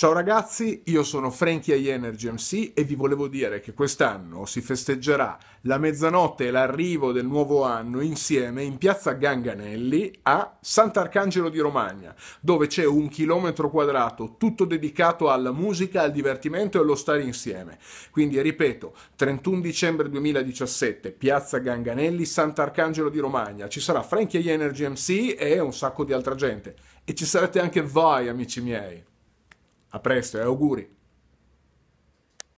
Ciao ragazzi, io sono Frankie I Energy MC e vi volevo dire che quest'anno si festeggerà la mezzanotte e l'arrivo del nuovo anno insieme in piazza Ganganelli a Sant'Arcangelo di Romagna, dove c'è un chilometro quadrato tutto dedicato alla musica, al divertimento e allo stare insieme. Quindi ripeto, 31 dicembre 2017, piazza Ganganelli, Sant'Arcangelo di Romagna, ci sarà Frankie I Energy MC e un sacco di altra gente. E ci sarete anche voi, amici miei. A presto e auguri!